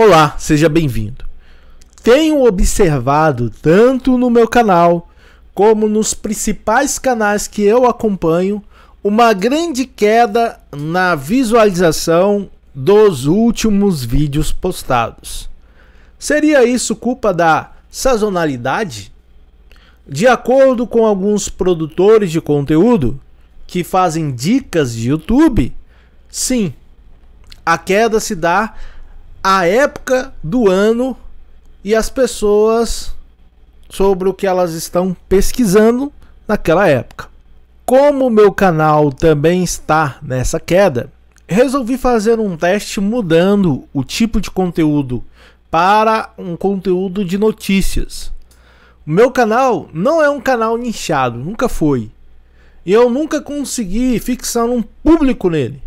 Olá, seja bem-vindo. Tenho observado tanto no meu canal como nos principais canais que eu acompanho uma grande queda na visualização dos últimos vídeos postados. Seria isso culpa da sazonalidade? De acordo com alguns produtores de conteúdo que fazem dicas de YouTube, sim, a queda se dá a época do ano e as pessoas sobre o que elas estão pesquisando naquela época. Como o meu canal também está nessa queda, resolvi fazer um teste mudando o tipo de conteúdo para um conteúdo de notícias. O meu canal não é um canal nichado, nunca foi. E eu nunca consegui fixar um público nele.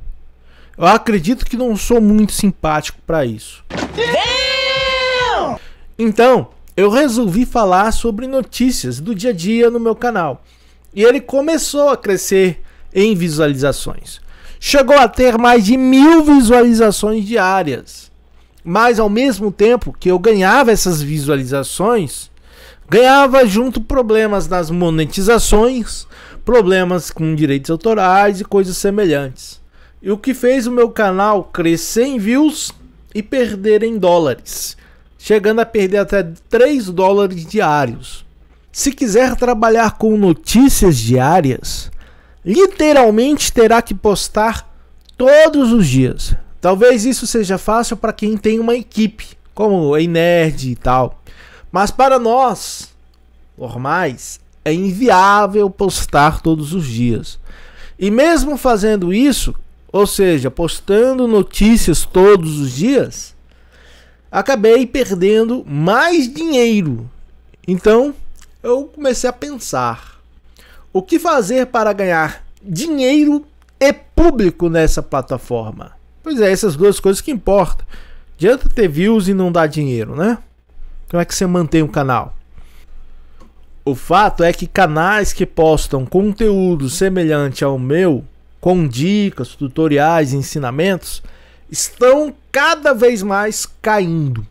Eu acredito que não sou muito simpático para isso. Damn! Então, eu resolvi falar sobre notícias do dia a dia no meu canal. E ele começou a crescer em visualizações. Chegou a ter mais de mil visualizações diárias. Mas ao mesmo tempo que eu ganhava essas visualizações, ganhava junto problemas nas monetizações, problemas com direitos autorais e coisas semelhantes. E o que fez o meu canal crescer em views e perder em dólares, chegando a perder até 3 dólares diários. Se quiser trabalhar com notícias diárias, literalmente terá que postar todos os dias. Talvez isso seja fácil para quem tem uma equipe, como a Nerd e tal. Mas para nós, normais, é inviável postar todos os dias. E mesmo fazendo isso, ou seja, postando notícias todos os dias, acabei perdendo mais dinheiro. Então, eu comecei a pensar: o que fazer para ganhar dinheiro e público nessa plataforma? Pois é, essas duas coisas que importam. Adianta ter views e não dar dinheiro, né? Como é que você mantém o canal? O fato é que canais que postam conteúdo semelhante ao meu com dicas, tutoriais, ensinamentos, estão cada vez mais caindo.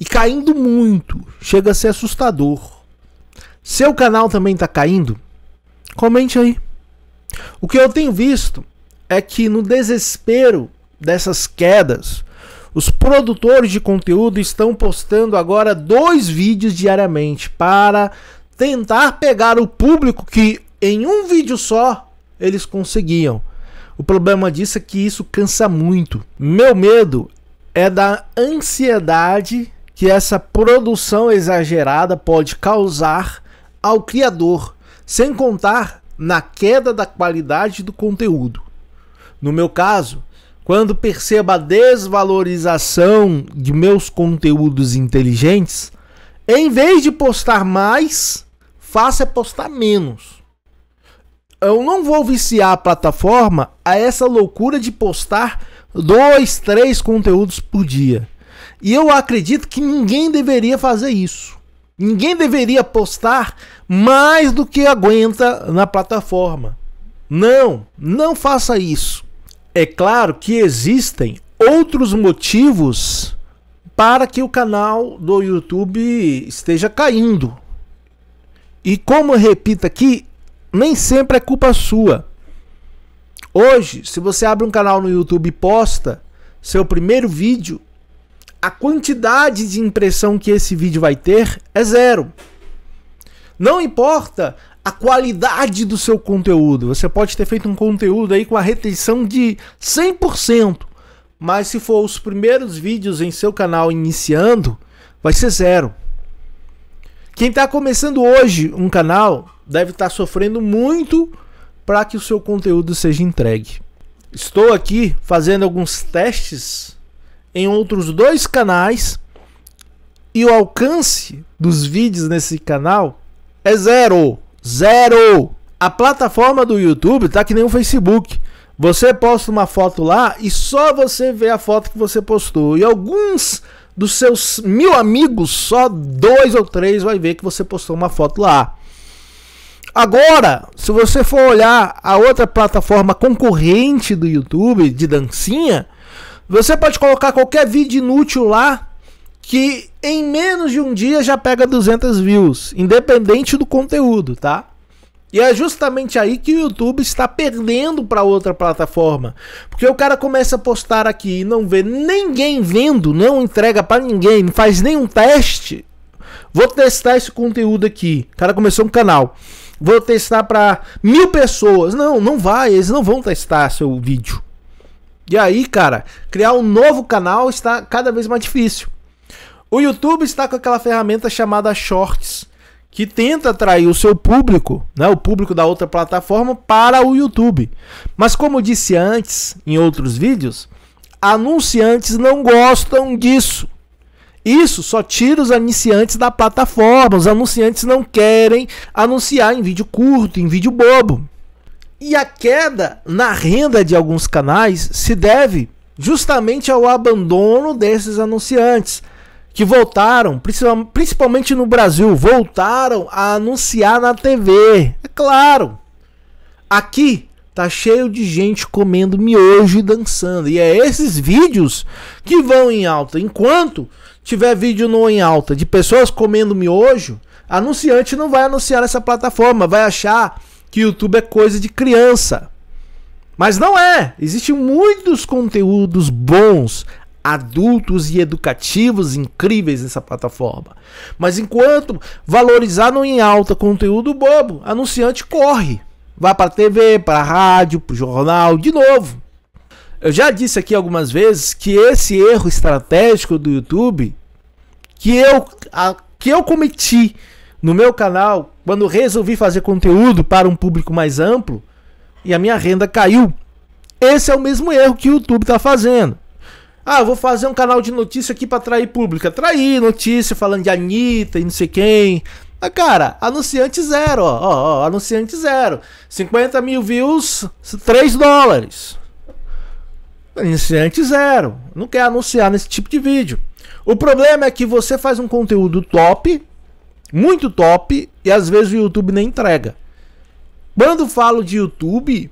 E caindo muito. Chega a ser assustador. Seu canal também está caindo? Comente aí. O que eu tenho visto é que no desespero dessas quedas, os produtores de conteúdo estão postando agora dois vídeos diariamente para tentar pegar o público que em um vídeo só eles conseguiam. O problema disso é que isso cansa muito. Meu medo é da ansiedade que essa produção exagerada pode causar ao criador, sem contar na queda da qualidade do conteúdo. No meu caso, quando percebo a desvalorização de meus conteúdos inteligentes, em vez de postar mais, faço é postar menos eu não vou viciar a plataforma a essa loucura de postar dois, três conteúdos por dia. E eu acredito que ninguém deveria fazer isso. Ninguém deveria postar mais do que aguenta na plataforma. Não, não faça isso. É claro que existem outros motivos para que o canal do YouTube esteja caindo. E como eu repito aqui, nem sempre é culpa sua. Hoje, se você abre um canal no YouTube e posta seu primeiro vídeo, a quantidade de impressão que esse vídeo vai ter é zero. Não importa a qualidade do seu conteúdo. Você pode ter feito um conteúdo aí com a retenção de 100%, mas se for os primeiros vídeos em seu canal iniciando, vai ser zero. Quem está começando hoje um canal deve estar tá sofrendo muito para que o seu conteúdo seja entregue. Estou aqui fazendo alguns testes em outros dois canais e o alcance dos vídeos nesse canal é zero. Zero! A plataforma do YouTube tá que nem o Facebook. Você posta uma foto lá e só você vê a foto que você postou. E alguns dos seus mil amigos, só dois ou três vai ver que você postou uma foto lá. Agora, se você for olhar a outra plataforma concorrente do YouTube de dancinha, você pode colocar qualquer vídeo inútil lá que em menos de um dia já pega 200 views, independente do conteúdo, tá? E é justamente aí que o YouTube está perdendo para outra plataforma. Porque o cara começa a postar aqui e não vê ninguém vendo, não entrega para ninguém, não faz nenhum teste. Vou testar esse conteúdo aqui. O cara começou um canal. Vou testar para mil pessoas. Não, não vai. Eles não vão testar seu vídeo. E aí, cara, criar um novo canal está cada vez mais difícil. O YouTube está com aquela ferramenta chamada Shorts que tenta atrair o seu público, né, o público da outra plataforma, para o YouTube. Mas como disse antes em outros vídeos, anunciantes não gostam disso. Isso só tira os anunciantes da plataforma. Os anunciantes não querem anunciar em vídeo curto, em vídeo bobo. E a queda na renda de alguns canais se deve justamente ao abandono desses anunciantes que voltaram, principalmente no Brasil, voltaram a anunciar na TV. É claro. Aqui tá cheio de gente comendo miojo e dançando. E é esses vídeos que vão em alta. Enquanto tiver vídeo não em alta de pessoas comendo miojo, anunciante não vai anunciar nessa plataforma, vai achar que YouTube é coisa de criança. Mas não é. Existem muitos conteúdos bons adultos e educativos incríveis nessa plataforma. Mas enquanto valorizar no em alta conteúdo bobo, anunciante corre. Vai para TV, para rádio, para jornal, de novo. Eu já disse aqui algumas vezes que esse erro estratégico do YouTube que eu, a, que eu cometi no meu canal quando resolvi fazer conteúdo para um público mais amplo e a minha renda caiu. Esse é o mesmo erro que o YouTube está fazendo. Ah, vou fazer um canal de notícia aqui para atrair público. Atrair notícia falando de Anitta e não sei quem. Ah, cara, anunciante zero, ó, ó, ó, anunciante zero. 50 mil views, 3 dólares. Anunciante zero. Não quer anunciar nesse tipo de vídeo. O problema é que você faz um conteúdo top, muito top, e às vezes o YouTube nem entrega. Quando falo de YouTube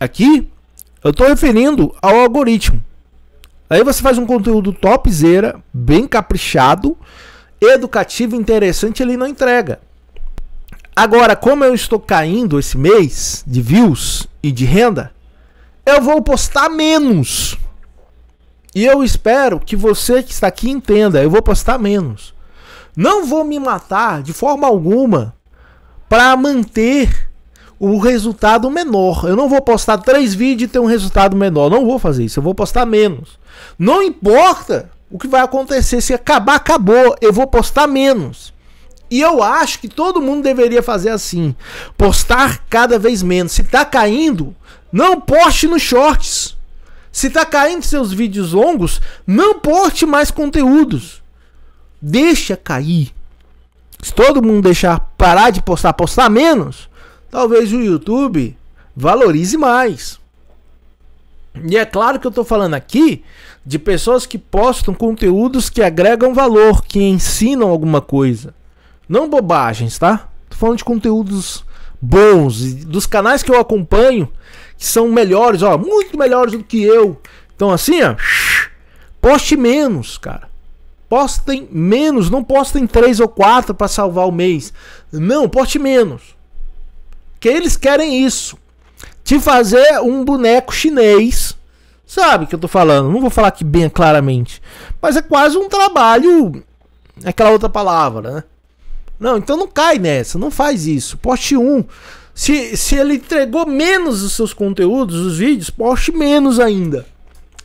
aqui, eu estou referindo ao algoritmo. Aí você faz um conteúdo topzera, bem caprichado, educativo, interessante, ele não entrega. Agora, como eu estou caindo esse mês de views e de renda, eu vou postar menos. E eu espero que você que está aqui entenda, eu vou postar menos. Não vou me matar de forma alguma para manter o resultado menor. Eu não vou postar três vídeos e ter um resultado menor. Não vou fazer isso. Eu vou postar menos. Não importa o que vai acontecer. Se acabar, acabou. Eu vou postar menos. E eu acho que todo mundo deveria fazer assim: postar cada vez menos. Se tá caindo, não poste nos shorts. Se tá caindo seus vídeos longos, não poste mais conteúdos. Deixa cair. Se todo mundo deixar parar de postar, postar menos, talvez o YouTube valorize mais. E é claro que eu estou falando aqui de pessoas que postam conteúdos que agregam valor, que ensinam alguma coisa. Não bobagens, tá? Estou falando de conteúdos bons, dos canais que eu acompanho, que são melhores, ó, muito melhores do que eu. Então assim, ó, poste menos, cara. Postem menos, não postem três ou quatro para salvar o mês. Não, poste menos. Que eles querem isso. Te fazer um boneco chinês. Sabe o que eu tô falando? Não vou falar aqui bem claramente. Mas é quase um trabalho. É aquela outra palavra, né? Não, então não cai nessa, não faz isso. Poste um. Se, se ele entregou menos os seus conteúdos, os vídeos, poste menos ainda.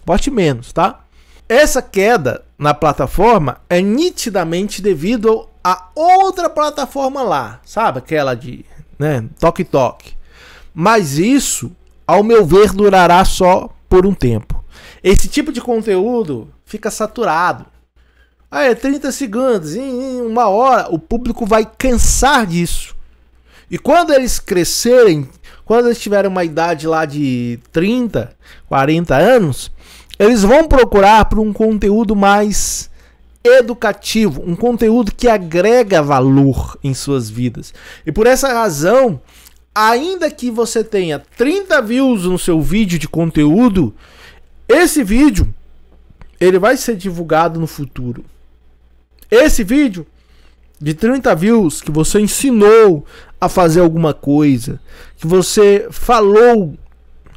Poste menos, tá? Essa queda na plataforma é nitidamente devido a outra plataforma lá, sabe? Aquela de né? Toque toque. Mas isso, ao meu ver, durará só por um tempo. Esse tipo de conteúdo fica saturado. Ah, é 30 segundos, em uma hora, o público vai cansar disso. E quando eles crescerem, quando eles tiverem uma idade lá de 30, 40 anos, eles vão procurar por um conteúdo mais educativo, um conteúdo que agrega valor em suas vidas. E por essa razão, ainda que você tenha 30 views no seu vídeo de conteúdo, esse vídeo ele vai ser divulgado no futuro. Esse vídeo de 30 views que você ensinou a fazer alguma coisa, que você falou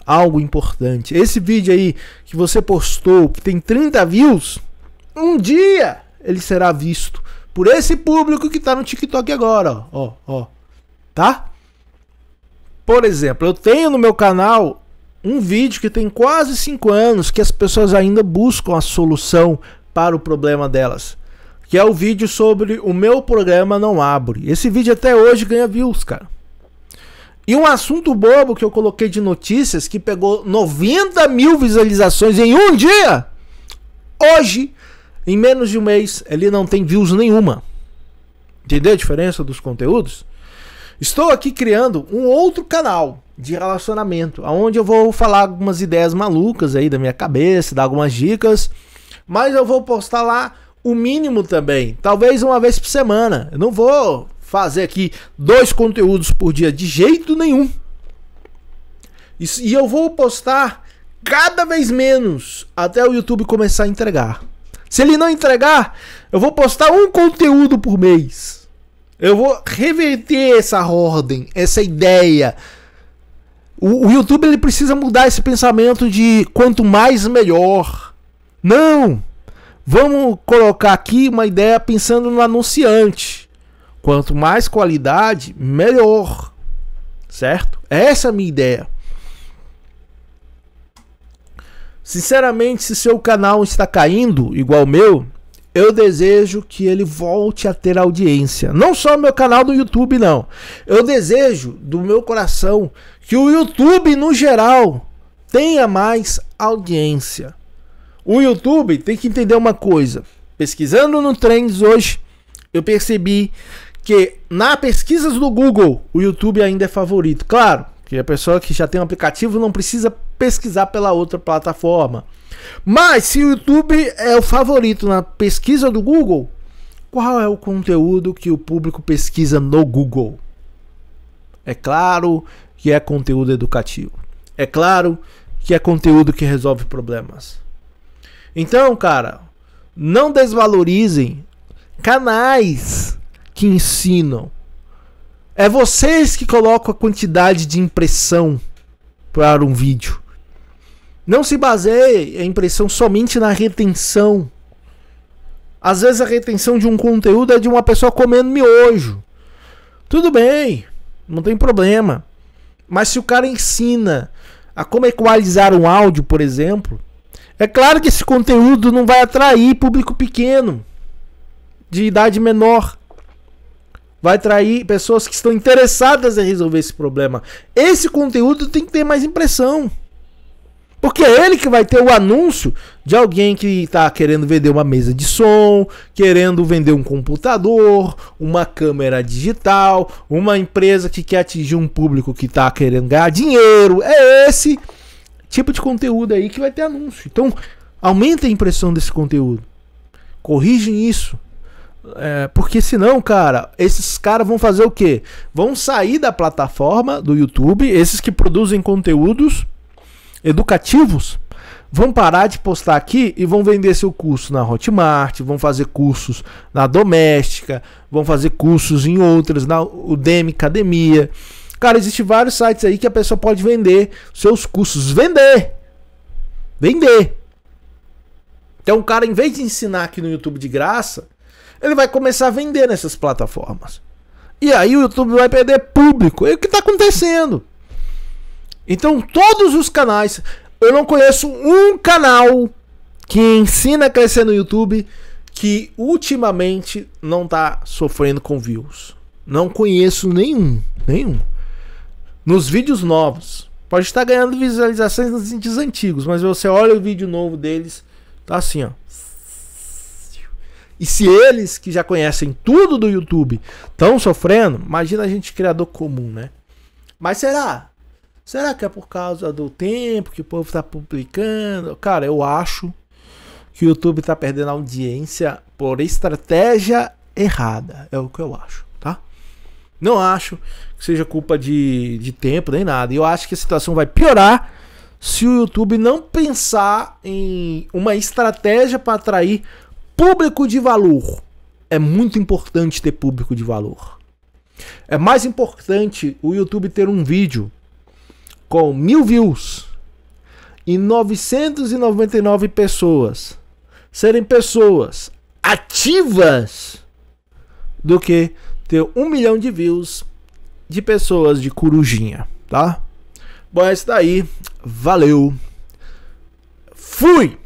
algo importante. Esse vídeo aí que você postou, que tem 30 views, um dia ele será visto por esse público que tá no TikTok agora, ó, ó, tá? Por exemplo, eu tenho no meu canal um vídeo que tem quase 5 anos que as pessoas ainda buscam a solução para o problema delas, que é o vídeo sobre o meu programa não abre. Esse vídeo até hoje ganha views, cara. E um assunto bobo que eu coloquei de notícias que pegou 90 mil visualizações em um dia. Hoje em menos de um mês, ele não tem views nenhuma. Entendeu a diferença dos conteúdos? Estou aqui criando um outro canal de relacionamento, aonde eu vou falar algumas ideias malucas aí da minha cabeça, dar algumas dicas, mas eu vou postar lá o mínimo também, talvez uma vez por semana. Eu não vou fazer aqui dois conteúdos por dia de jeito nenhum. E eu vou postar cada vez menos até o YouTube começar a entregar. Se ele não entregar, eu vou postar um conteúdo por mês. Eu vou reverter essa ordem, essa ideia. O, o YouTube ele precisa mudar esse pensamento de quanto mais melhor. Não! Vamos colocar aqui uma ideia pensando no anunciante. Quanto mais qualidade, melhor. Certo? Essa é a minha ideia. Sinceramente, se seu canal está caindo igual o meu, eu desejo que ele volte a ter audiência. Não só meu canal do YouTube, não. Eu desejo do meu coração que o YouTube, no geral, tenha mais audiência. O YouTube tem que entender uma coisa. Pesquisando no Trends hoje, eu percebi que na pesquisas do Google, o YouTube ainda é favorito. Claro, que a pessoa que já tem um aplicativo não precisa pesquisar pela outra plataforma. Mas se o YouTube é o favorito na pesquisa do Google, qual é o conteúdo que o público pesquisa no Google? É claro que é conteúdo educativo. É claro que é conteúdo que resolve problemas. Então, cara, não desvalorizem canais que ensinam. É vocês que colocam a quantidade de impressão para um vídeo. Não se baseie a impressão somente na retenção. Às vezes a retenção de um conteúdo é de uma pessoa comendo miojo. Tudo bem, não tem problema. Mas se o cara ensina a como equalizar um áudio, por exemplo, é claro que esse conteúdo não vai atrair público pequeno, de idade menor. Vai atrair pessoas que estão interessadas em resolver esse problema. Esse conteúdo tem que ter mais impressão. Porque é ele que vai ter o anúncio de alguém que está querendo vender uma mesa de som, querendo vender um computador, uma câmera digital, uma empresa que quer atingir um público que está querendo ganhar dinheiro. É esse tipo de conteúdo aí que vai ter anúncio. Então, aumenta a impressão desse conteúdo. Corrigem isso. É, porque senão, cara, esses caras vão fazer o quê? Vão sair da plataforma do YouTube, esses que produzem conteúdos educativos vão parar de postar aqui e vão vender seu curso na Hotmart, vão fazer cursos na Doméstica, vão fazer cursos em outras, na Udemy, Academia. Cara, existe vários sites aí que a pessoa pode vender seus cursos. Vender! Vender! Então o cara, em vez de ensinar aqui no YouTube de graça, ele vai começar a vender nessas plataformas. E aí o YouTube vai perder público. E o que está acontecendo? Então, todos os canais, eu não conheço um canal que ensina a crescer no YouTube que ultimamente não tá sofrendo com views. Não conheço nenhum, nenhum. Nos vídeos novos, pode estar ganhando visualizações nos vídeos antigos, mas você olha o vídeo novo deles, tá assim, ó. E se eles que já conhecem tudo do YouTube estão sofrendo, imagina a gente criador comum, né? Mas será? Será que é por causa do tempo que o povo está publicando? Cara, eu acho que o YouTube está perdendo audiência por estratégia errada. É o que eu acho, tá? Não acho que seja culpa de, de tempo nem nada. Eu acho que a situação vai piorar se o YouTube não pensar em uma estratégia para atrair público de valor. É muito importante ter público de valor. É mais importante o YouTube ter um vídeo com mil views e 999 pessoas serem pessoas ativas do que ter um milhão de views de pessoas de corujinha, tá? Bom, é isso daí. Valeu. Fui!